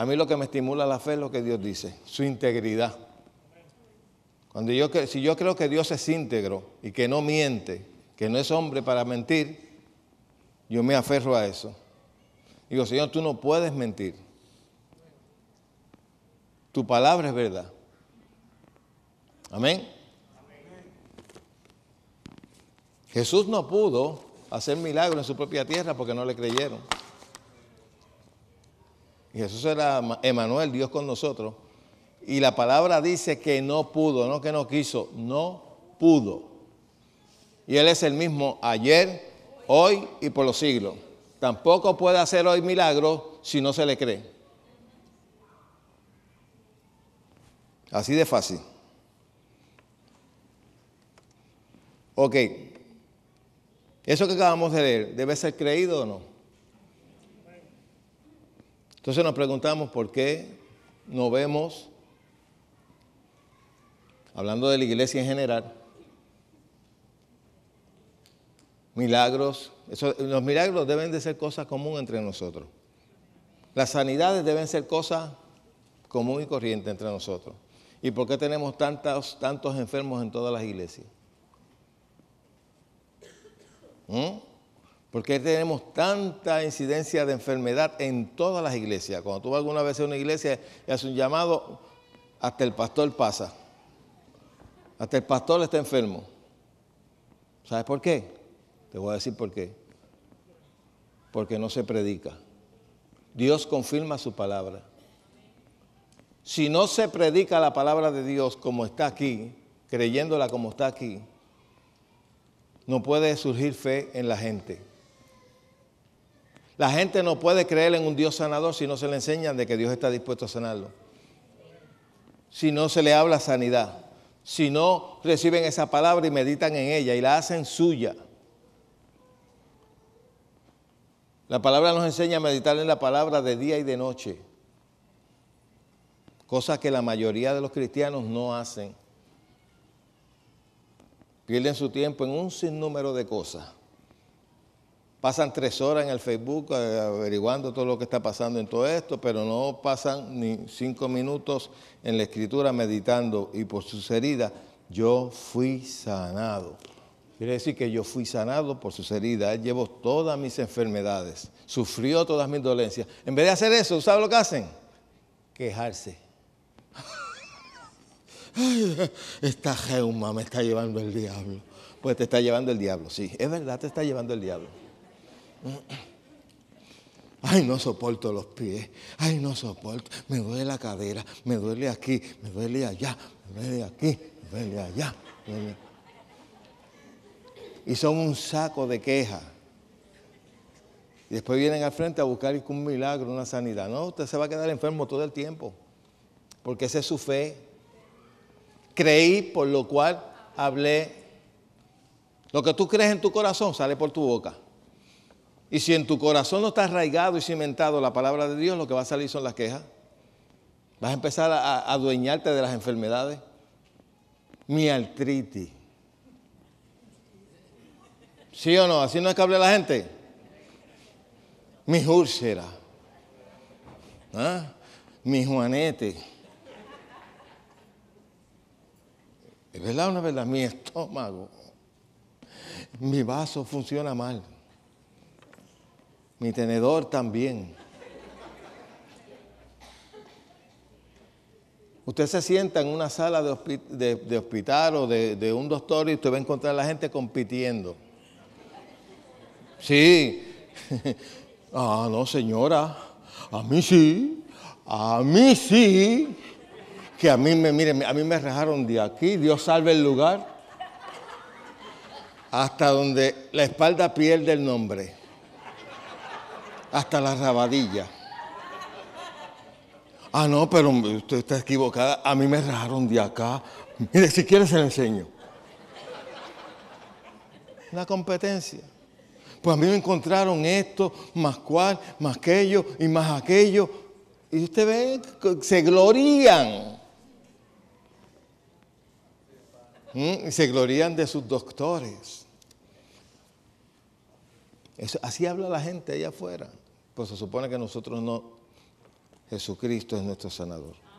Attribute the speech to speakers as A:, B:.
A: A mí lo que me estimula la fe es lo que Dios dice, su integridad. Cuando yo, si yo creo que Dios es íntegro y que no miente, que no es hombre para mentir, yo me aferro a eso. Digo, Señor, tú no puedes mentir. Tu palabra es verdad. Amén. Jesús no pudo hacer milagros en su propia tierra porque no le creyeron. Jesús era Emanuel, Dios con nosotros. Y la palabra dice que no pudo, no que no quiso, no pudo. Y Él es el mismo ayer, hoy y por los siglos. Tampoco puede hacer hoy milagros si no se le cree. Así de fácil. Ok. Eso que acabamos de leer, ¿debe ser creído o no? Entonces nos preguntamos por qué no vemos, hablando de la iglesia en general, milagros. los milagros deben de ser cosas comunes entre nosotros. Las sanidades deben ser cosas común y corriente entre nosotros. ¿Y por qué tenemos tantos, tantos enfermos en todas las iglesias? ¿Mm? Porque tenemos tanta incidencia de enfermedad en todas las iglesias? Cuando tú vas alguna vez a una iglesia y haces un llamado, hasta el pastor pasa. Hasta el pastor está enfermo. ¿Sabes por qué? Te voy a decir por qué. Porque no se predica. Dios confirma su palabra. Si no se predica la palabra de Dios como está aquí, creyéndola como está aquí, no puede surgir fe en la gente. La gente no puede creer en un Dios sanador si no se le enseñan de que Dios está dispuesto a sanarlo. Si no se le habla sanidad. Si no reciben esa palabra y meditan en ella y la hacen suya. La palabra nos enseña a meditar en la palabra de día y de noche. Cosa que la mayoría de los cristianos no hacen. Pierden su tiempo en un sinnúmero de cosas. Pasan tres horas en el Facebook eh, averiguando todo lo que está pasando en todo esto, pero no pasan ni cinco minutos en la escritura meditando y por sus heridas yo fui sanado. Quiere decir que yo fui sanado por sus heridas. Él llevó todas mis enfermedades, sufrió todas mis dolencias. En vez de hacer eso, ¿sabes lo que hacen? Quejarse. esta geuma me está llevando el diablo. Pues te está llevando el diablo, sí. Es verdad, te está llevando el diablo. Ay, no soporto los pies. Ay, no soporto. Me duele la cadera. Me duele aquí. Me duele allá. Me duele aquí. Me duele allá. Y son un saco de quejas. Y después vienen al frente a buscar un milagro, una sanidad. No, usted se va a quedar enfermo todo el tiempo. Porque esa es su fe. Creí, por lo cual hablé. Lo que tú crees en tu corazón sale por tu boca. Y si en tu corazón no está arraigado y cimentado la palabra de Dios, lo que va a salir son las quejas. Vas a empezar a, adueñarte de las enfermedades. Mi artritis. ¿Sí o no? Así no es que hable la gente. Mi úlcera. ¿Ah? Mi juanete. ¿Es verdad o no es verdad? Mi estómago. Mi vaso funciona mal. Mi tenedor también. Usted se sienta en una sala de, hospital o de, un doctor y usted va a encontrar a la gente compitiendo. Sí. ah, no, señora. A mí sí. A mí sí. Que a mí me, miren, a mí me rajaron de aquí. Dios salve el lugar. Hasta donde la espalda pierde el nombre hasta la rabadilla. Ah, no, pero usted está equivocada. A mí me rajaron de acá. Mire, si quiere se le enseño. La competencia. Pues a mí me encontraron esto, más cual, más aquello y más aquello. Y usted ve, se glorían. ¿Mm? Se glorían de sus doctores. así habla la gente allá afuera se supone que nosotros no, Jesucristo es nuestro sanador.